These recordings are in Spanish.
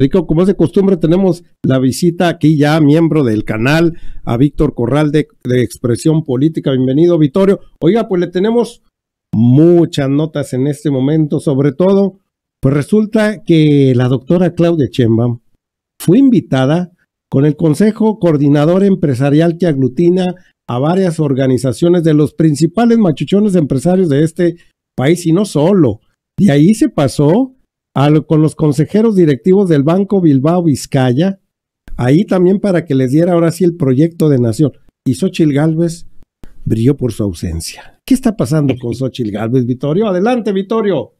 Rico, como es de costumbre, tenemos la visita aquí ya, miembro del canal, a Víctor Corral de, Expresión Política. Bienvenido, Vitorio. Oiga, pues le tenemos muchas notas en este momento, sobre todo, pues resulta que la doctora Claudia Chemba fue invitada con el Consejo Coordinador Empresarial que aglutina a varias organizaciones de los principales machuchones empresarios de este país y no solo. De ahí se pasó con los consejeros directivos del Banco Bilbao Vizcaya, ahí también para que les diera ahora sí el proyecto de nación. Y Xochil Gálvez brilló por su ausencia. ¿Qué está pasando con Xochil Gálvez, Vitorio? Adelante, Vitorio.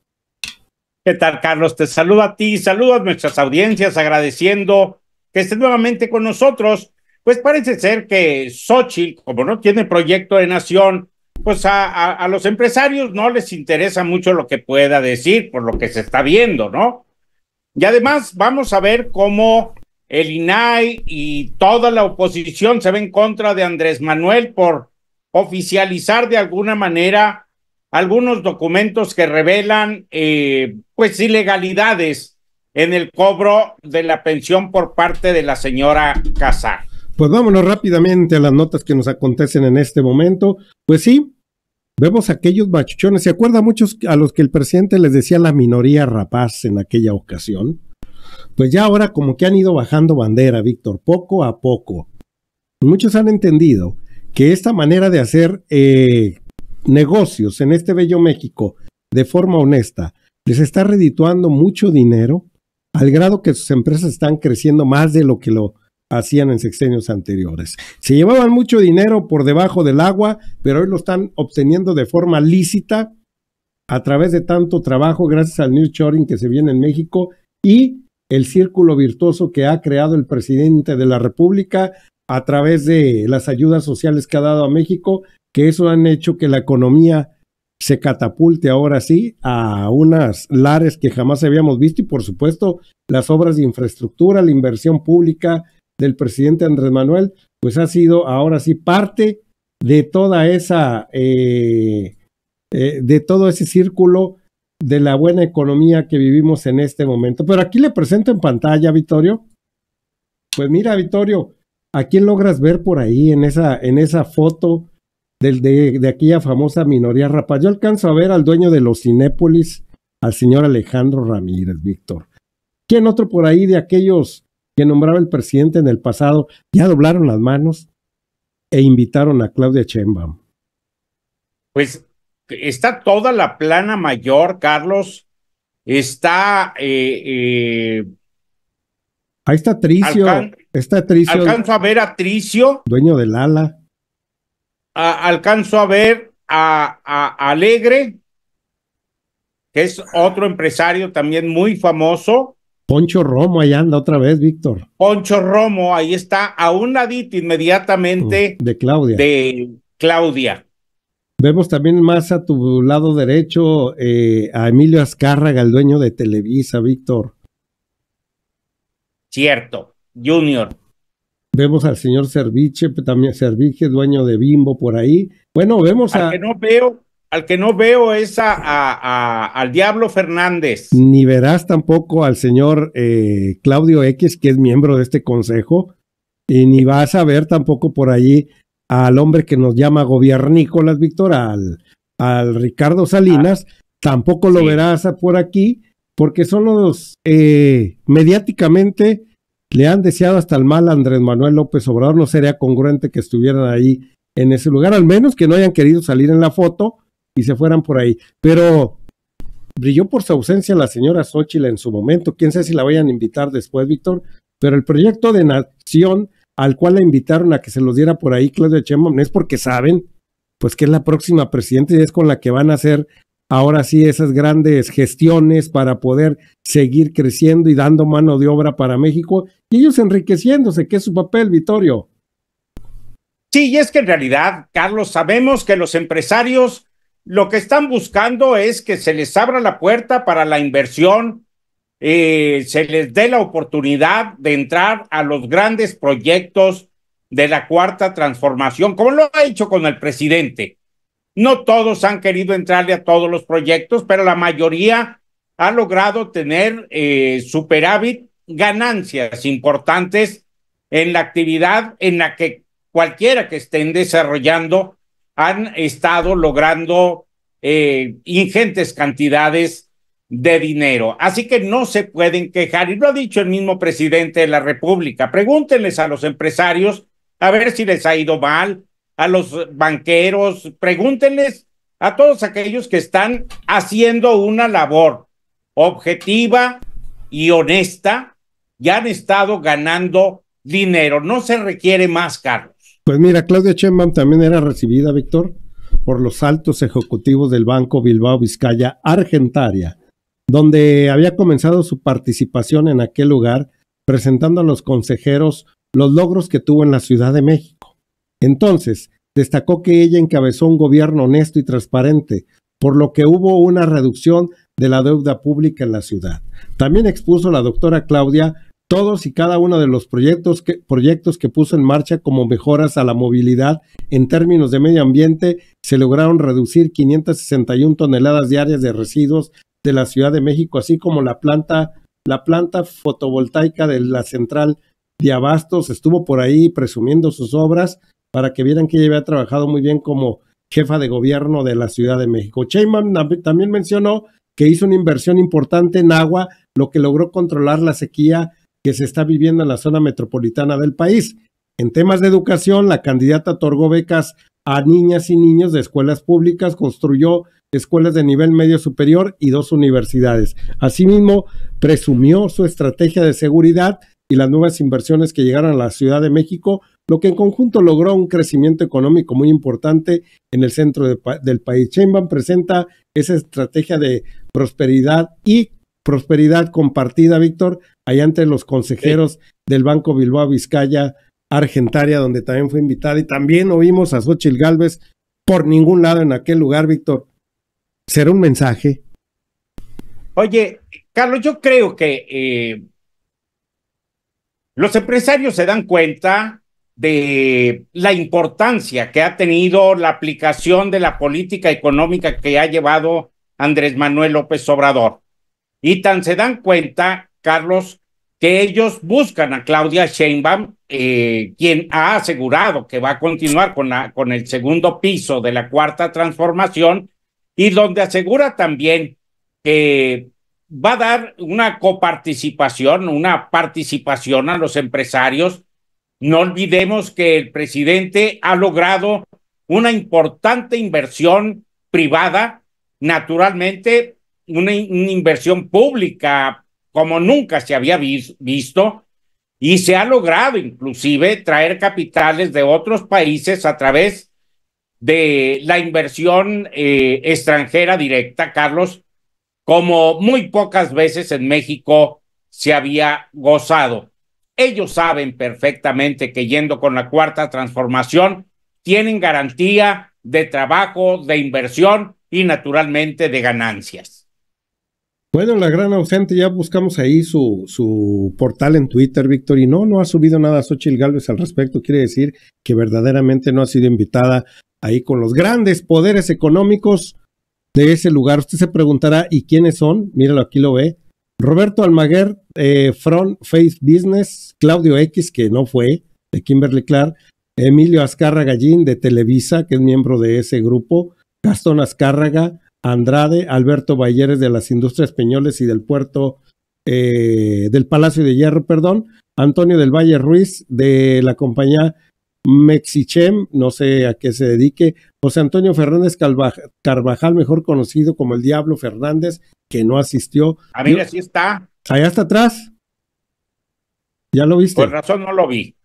¿Qué tal, Carlos? Te saludo a ti, saludo a nuestras audiencias, agradeciendo que estés nuevamente con nosotros. Pues parece ser que Xochil, como no tiene proyecto de nación, pues a, los empresarios no les interesa mucho lo que pueda decir por lo que se está viendo, ¿no? Y además vamos a ver cómo el INAI y toda la oposición se ven en contra de Andrés Manuel por oficializar de alguna manera algunos documentos que revelan eh, pues ilegalidades en el cobro de la pensión por parte de la señora Casar. Pues vámonos rápidamente a las notas que nos acontecen en este momento. Pues sí, vemos aquellos machuchones. ¿Se acuerda muchos a los que el presidente les decía la minoría rapaz en aquella ocasión? Pues ya ahora como que han ido bajando bandera, Víctor, poco a poco. Muchos han entendido que esta manera de hacer eh, negocios en este bello México de forma honesta les está redituando mucho dinero al grado que sus empresas están creciendo más de lo que lo hacían en sexenios anteriores. Se llevaban mucho dinero por debajo del agua, pero hoy lo están obteniendo de forma lícita a través de tanto trabajo, gracias al New Choring que se viene en México y el círculo virtuoso que ha creado el presidente de la República a través de las ayudas sociales que ha dado a México, que eso han hecho que la economía se catapulte ahora sí a unas lares que jamás habíamos visto y por supuesto las obras de infraestructura, la inversión pública, del presidente Andrés Manuel, pues ha sido ahora sí parte de toda esa, eh, eh, de todo ese círculo de la buena economía que vivimos en este momento. Pero aquí le presento en pantalla, Vittorio. Pues mira, Vittorio, ¿a quién logras ver por ahí en esa, en esa foto de, aquella famosa minoría rapaz? Yo alcanzo a ver al dueño de los Cinépolis, al señor Alejandro Ramírez, Víctor. ¿Quién otro por ahí de aquellos que nombraba el presidente en el pasado, ya doblaron las manos e invitaron a Claudia chemba Pues está toda la plana mayor, Carlos. Está. Eh, eh, Ahí está Tricio. está Tricio. Alcanzo a ver a Tricio. Dueño del ala. alcanzo a ver a, a Alegre, que es otro empresario también muy famoso. Poncho Romo, ahí anda otra vez, Víctor. Poncho Romo, ahí está, a un ladito inmediatamente. Mm, de Claudia. De Claudia. Vemos también más a tu lado derecho eh, a Emilio Azcárraga, el dueño de Televisa, Víctor. Cierto, Junior. Vemos al señor Serviche, también Serviche, dueño de Bimbo por ahí. Bueno, vemos a... no veo al que no veo es a, al Diablo Fernández. Ni verás tampoco al señor eh, Claudio X, que es miembro de este consejo, y ni vas a ver tampoco por allí al hombre que nos llama gobiernícolas, Víctor, al, al Ricardo Salinas, ah, tampoco lo verás por aquí, porque solo eh, mediáticamente le han deseado hasta el mal a Andrés Manuel López Obrador, no sería congruente que estuvieran ahí en ese lugar, al menos que no hayan querido salir en la foto, y se fueran por ahí. Pero brilló por su ausencia la señora Xochitl en su momento. Quién sabe si la vayan a invitar después, Víctor. Pero el proyecto de nación al cual la invitaron a que se los diera por ahí Claudia Sheinbaum es porque saben pues que es la próxima presidenta y es con la que van a hacer ahora sí esas grandes gestiones para poder seguir creciendo y dando mano de obra para México y ellos enriqueciéndose, que es su papel, Vitorio. Sí, y es que en realidad, Carlos, sabemos que los empresarios lo que están buscando es que se les abra la puerta para la inversión, eh, se les dé la oportunidad de entrar a los grandes proyectos de la cuarta transformación, como lo ha hecho con el presidente. No todos han querido entrarle a todos los proyectos, pero la mayoría ha logrado tener eh, superávit, ganancias importantes en la actividad en la que cualquiera que estén desarrollando han estado logrando eh, ingentes cantidades de dinero. Así que no se pueden quejar. Y lo ha dicho el mismo presidente de la República. Pregúntenles a los empresarios a ver si les ha ido mal, a los banqueros, pregúntenles a todos aquellos que están haciendo una labor objetiva y honesta y han estado ganando dinero. No se requiere más, Carlos. Pues mira, Claudia Sheinbaum también era recibida, Víctor, por los altos ejecutivos del Banco Bilbao Vizcaya Argentaria, donde había comenzado su participación en aquel lugar presentando a los consejeros los logros que tuvo en la Ciudad de México. Entonces, destacó que ella encabezó un gobierno honesto y transparente, por lo que hubo una reducción de la deuda pública en la ciudad. También expuso la doctora Claudia todos y cada uno de los proyectos que, proyectos que puso en marcha como mejoras a la movilidad en términos de medio ambiente, se lograron reducir 561 toneladas diarias de residuos de la Ciudad de México, así como la planta, la planta fotovoltaica de la central de Abastos estuvo por ahí presumiendo sus obras para que vieran que ella había trabajado muy bien como jefa de gobierno de la Ciudad de México. Cheyman también mencionó que hizo una inversión importante en agua, lo que logró controlar la sequía que se está viviendo en la zona metropolitana del país. En temas de educación, la candidata otorgó becas a niñas y niños de escuelas públicas, construyó escuelas de nivel medio superior y dos universidades. Asimismo, presumió su estrategia de seguridad y las nuevas inversiones que llegaron a la Ciudad de México, lo que en conjunto logró un crecimiento económico muy importante en el centro del país. Sheinbaum presenta esa estrategia de prosperidad y prosperidad compartida, Víctor, allá ante los consejeros del Banco Bilbao Vizcaya Argentaria, donde también fue invitada, y también oímos a Xochil Gálvez por ningún lado en aquel lugar, Víctor. ¿Será un mensaje? Oye, Carlos, yo creo que eh, los empresarios se dan cuenta de la importancia que ha tenido la aplicación de la política económica que ha llevado Andrés Manuel López Obrador. Y tan se dan cuenta, Carlos, que ellos buscan a Claudia Sheinbaum, eh, quien ha asegurado que va a continuar con, con el segundo piso de la cuarta transformación y donde asegura también que va a dar una coparticipación, una participación a los empresarios. No olvidemos que el presidente ha logrado una importante inversión privada, naturalmente una, inversión pública como nunca se había visto y se ha logrado inclusive traer capitales de otros países a través de la inversión eh, extranjera directa, Carlos, como muy pocas veces en México se había gozado. Ellos saben perfectamente que yendo con la cuarta transformación, tienen garantía de trabajo, de inversión y naturalmente de ganancias. Bueno, la gran ausente, ya buscamos ahí su, su portal en Twitter, Víctor, y no, no ha subido nada Xochitl Galvez al respecto. Quiere decir que verdaderamente no ha sido invitada ahí con los grandes poderes económicos de ese lugar. Usted se preguntará, ¿y quiénes son? Míralo, aquí lo ve. Roberto Almaguer, eh, Front Face Business, Claudio X, que no fue, de Kimberly Clark, Emilio Azcárraga Gallín, de Televisa, que es miembro de ese grupo, Gastón Azcárraga, Andrade, Alberto Balleres de las Industrias Peñoles y del Puerto eh, del Palacio de Hierro, perdón, Antonio del Valle Ruiz de la compañía Mexichem, no sé a qué se dedique, José Antonio Fernández Carvajal, mejor conocido como el Diablo Fernández, que no asistió. A ver, así está. Allá hasta atrás. ¿Ya lo viste? Por razón no lo vi.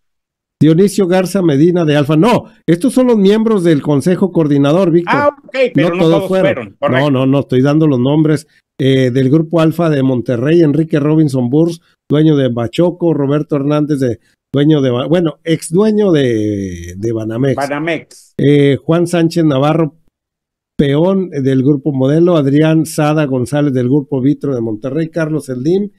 Dionisio Garza Medina de Alfa. No, estos son los miembros del Consejo Coordinador, Víctor. Ah, ok, pero no, no todos, fueron. no, no, no, estoy dando los nombres eh, del Grupo Alfa de Monterrey, Enrique Robinson Burs, dueño de Bachoco, Roberto Hernández de dueño de, bueno, ex dueño de, de Banamex. Banamex. Eh, Juan Sánchez Navarro, peón del Grupo Modelo, Adrián Sada González del Grupo Vitro de Monterrey, Carlos Eldim,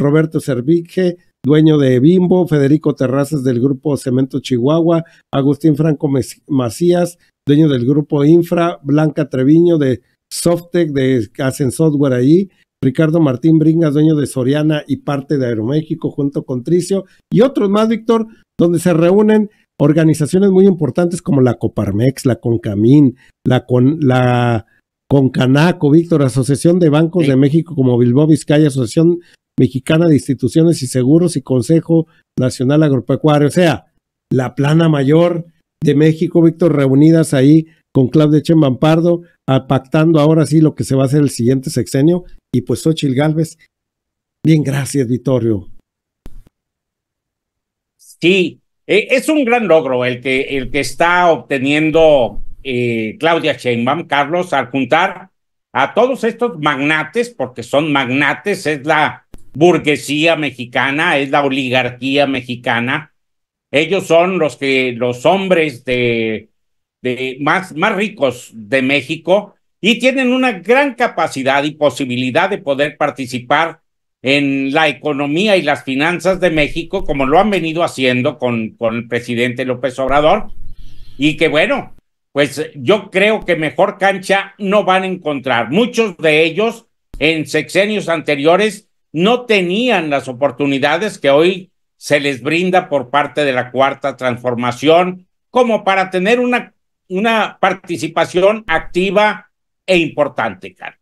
Roberto Servige dueño de Bimbo, Federico Terrazas del grupo Cemento Chihuahua, Agustín Franco Macías, dueño del grupo Infra, Blanca Treviño de Softec de Hacen Software ahí, Ricardo Martín Bringas, dueño de Soriana y parte de Aeroméxico, junto con Tricio y otros más, Víctor, donde se reúnen organizaciones muy importantes como la Coparmex, la Concamín, la, con, la Concanaco, Víctor, Asociación de Bancos de México como Bilbao Vizcaya, Asociación Mexicana de Instituciones y Seguros y Consejo Nacional Agropecuario, o sea, la plana mayor de México, Víctor, reunidas ahí con Claudia Chemban Pardo, pactando ahora sí lo que se va a hacer el siguiente sexenio, y pues Ochil Gálvez. Bien, gracias, Vitorio. Sí, eh, es un gran logro el que, el que está obteniendo eh, Claudia Sheinbaum, Carlos, al juntar a todos estos magnates, porque son magnates, es la burguesía mexicana, es la oligarquía mexicana. Ellos son los que los hombres de, de más, más ricos de México y tienen una gran capacidad y posibilidad de poder participar en la economía y las finanzas de México, como lo han venido haciendo con, con el presidente López Obrador, y que bueno, pues yo creo que mejor cancha no van a encontrar. Muchos de ellos en sexenios anteriores no tenían las oportunidades que hoy se les brinda por parte de la cuarta transformación como para tener una, una participación activa e importante, Carlos.